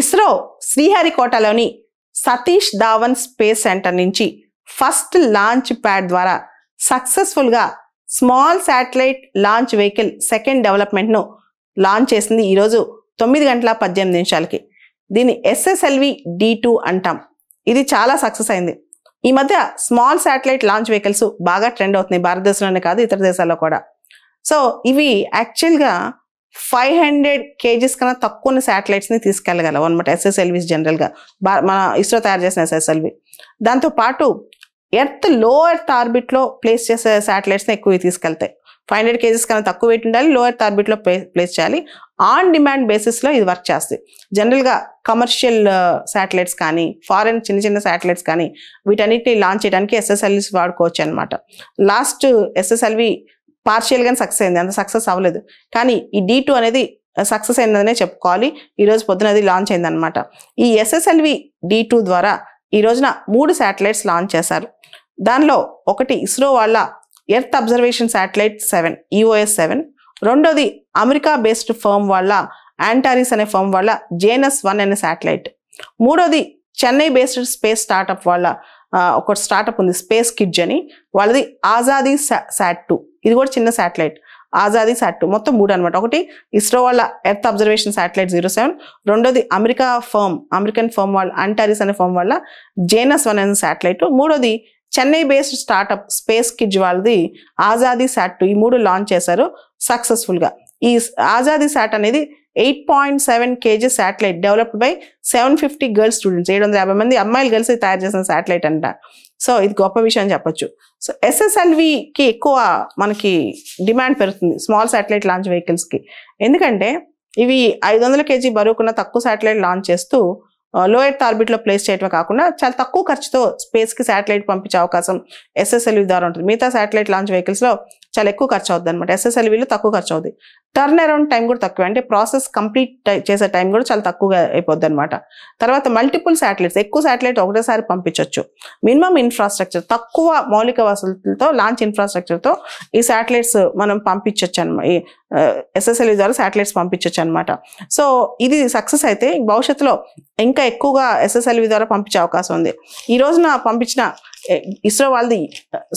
ఇస్రో శ్రీహరికోటలోని Satish Dhawan Space Centre నుంచి first launch pad ద్వారా సక్సెస్ఫుల్గా small satellite launch vehicle second డెవలప్మెంట్ను లాంచ్ చేసింది ఈరోజు తొమ్మిది గంటల పద్దెనిమిది నిమిషాలకి దీన్ని ఎస్ఎస్ఎల్వి డి టూ అంటాం ఇది చాలా సక్సెస్ అయింది ఈ మధ్య స్మాల్ శాటిలైట్ లాంచ్ వెహికల్స్ బాగా ట్రెండ్ అవుతున్నాయి భారతదేశంలోనే కాదు ఇతర దేశాల్లో కూడా సో ఇవి యాక్చువల్గా ఫైవ్ హండ్రెడ్ కేజీస్ కన్నా తక్కువ ఉన్న శాటిలైట్స్ని తీసుకెళ్ళగలవు అనమాట ఎస్ఎస్ఎల్వీస్ జనరల్గా మన ఇస్రో తయారు చేసిన ఎస్ఎస్ఎల్వి దాంతోపాటు ఎర్త్ లో ఎర్త్ ఆర్బిట్లో ప్లేస్ చేసే శాటిలైట్స్ని ఎక్కువ తీసుకెళ్తాయి ఫైవ్ హండ్రెడ్ కేజీస్ కన్నా తక్కువ వెయిట్ ఉండాలి లో ఎర్త్ ఆర్బిట్లో ప్లేస్ చేయాలి ఆన్ డిమాండ్ బేసిస్లో ఇది వర్క్ చేస్తుంది జనరల్గా కమర్షియల్ శాటిలైట్స్ కానీ ఫారెన్ చిన్న చిన్న శాటిలైట్స్ కానీ వీటన్నిటిని లాంచ్ చేయడానికి ఎస్ఎస్ఎల్వీస్ వాడుకోవచ్చు అనమాట లాస్ట్ ఎస్ఎస్ఎల్వి పార్షియల్గానే సక్సెస్ అయింది అంత సక్సెస్ అవ్వలేదు కానీ ఈ డీ టూ అనేది సక్సెస్ అయిందనే చెప్పుకోవాలి ఈరోజు పొద్దున అది లాంచ్ అయిందనమాట ఈ ఎస్ఎస్ఎల్వి డీ టూ ద్వారా ఈ రోజున మూడు శాటిలైట్స్ లాంచ్ చేశారు దానిలో ఒకటి ఇస్రో వాళ్ళ earth observation satellite seven EOS seven రెండోది అమెరికా బేస్డ్ ఫర్మ్ వాళ్ళ యాంటారిస్ అనే ఫర్మ్ వాళ్ళ జేఎన్ఎస్ వన్ అనే శాటిలైట్ మూడోది చెన్నై బేస్డ్ స్పేస్ స్టార్టప్ వాళ్ళ ఒక స్టార్ట్అప్ ఉంది స్పేస్ కిడ్జ్ అని వాళ్ళది ఆజాదీ శాట్ టూ ఇది కూడా చిన్న శాటిలైట్ ఆజాదీ శాట్ టూ మొత్తం మూడు అనమాట ఒకటి ఇస్రో వాళ్ళ earth observation satellite zero seven రెండోది అమెరికా ఫర్మ్ అమెరికన్ ఫర్మ్ వాళ్ళ అంటారిస్ అనే ఫర్మ్ వాళ్ళ జేనస్ వన్ అనే శాటిలైట్ మూడోది Chennai based startup Space Kidz వాళ్ళది ఆజాదీ శాట్ టూ ఈ మూడు లాంచ్ చేశారు సక్సెస్ఫుల్గా ఈ ఆజాదీ శాట్ అనేది eight point seven KG satellite developed by seven fifty girls students ఏడు వందల యాభై మంది అమ్మాయిలు గర్ల్స్ తయారు చేసిన శాటిలైట్ అంట సో ఇది గొప్ప విషయం అని చెప్పొచ్చు సో ఎస్ఎస్ఎల్వికి ఎక్కువ మనకి డిమాండ్ పెరుగుతుంది స్మాల్ శాటిలైట్ లాంచ్ వెహికల్స్కి ఎందుకంటే ఇవి ఐదు వందల కేజీ బరువుకున్న తక్కువ శాటిలైట్ లాంచ్ చేస్తూ లో ఎర్త్ ఆర్బిట్లో ప్లేస్ చేయటమే కాకుండా చాలా తక్కువ ఖర్చుతో స్పేస్కి శాటిలైట్ పంపించే అవకాశం ఎస్ఎస్ఎల్వి ద్వారా ఉంటుంది మిగతా శాటిలైట్ లాంచ్ వెహికల్స్లో చాలా ఎక్కువ ఖర్చు అవుతుంది అనమాట ఎస్ఎస్ఎల్వీలో తక్కువ ఖర్చు అవుతుంది టర్న్ అరౌండ్ టైం కూడా తక్కువ అంటే ప్రాసెస్ కంప్లీట్ చేసే టైం కూడా చాలా తక్కువగా అయిపోద్ది అనమాట తర్వాత మల్టిపుల్ శాటిలైట్స్ ఎక్కువ శాటిలైట్ ఒకటేసారి పంపించవచ్చు మినిమం ఇన్ఫ్రాస్ట్రక్చర్ తక్కువ మౌలిక వసతులతో లాంచ్ ఇన్ఫ్రాస్ట్రక్చర్తో ఈ శాటిలైట్స్ మనం పంపించవచ్చు అనమాట ఎస్ఎస్ఎల్వి ద్వారా శాటిలైట్స్ పంపించవచ్చు అనమాట సో ఇది సక్సెస్ అయితే భవిష్యత్తులో ఇంకా ఎక్కువగా ఎస్ఎస్ఎల్వి ద్వారా పంపించే అవకాశం ఉంది ఈ రోజున పంపించిన ఇస్రో వాళ్ళది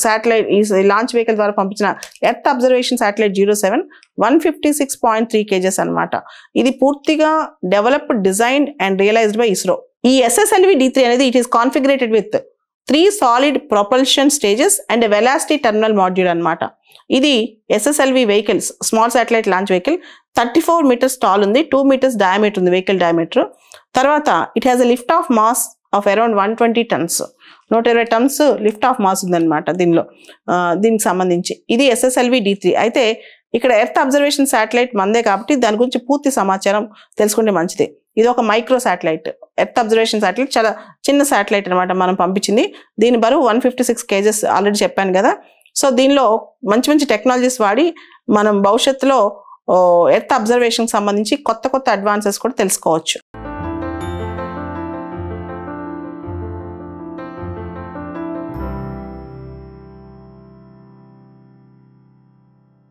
శాటిలైట్ లాంచ్ వెహికల్ ద్వారా పంపించిన earth observation satellite zero seven one fifty six point three kgs అనమాట ఇది పూర్తిగా developed design and realised by ISRO ఈ ఎస్ఎస్ఎల్వి డి త్రీ అనేది it is configurated with three solid propulsion stages and velocity terminal module అనమాట ఇది SSLV vehicles small satellite launch vehicle thirty four metres tall ఉంది two metres diameter ఉంది vehicle diameter తర్వాత it has a lift off mass of around one twenty tons నూట ఇరవై turns lift off mass ఉందనమాట దీనిలో దీనికి సంబంధించి ఇది ఎస్ఎస్ఎల్వి డి అయితే ఇక్కడ ఎర్త్ అబ్జర్వేషన్ శాటిలైట్ మందే కాబట్టి దాని గురించి పూర్తి సమాచారం తెలుసుకుంటే మంచిది ఇది ఒక micro satellite earth observation satellite చాలా చిన్న శాటిలైట్ అనమాట మనం పంపించింది దీని బరువు one fifty six kgs already చెప్పాను కదా సో దీనిలో మంచి మంచి టెక్నాలజీస్ వాడి మనం భవిష్యత్తులో ఎర్త్ అబ్జర్వేషన్కి సంబంధించి కొత్త కొత్త అడ్వాన్సెస్ కూడా తెలుసుకోవచ్చు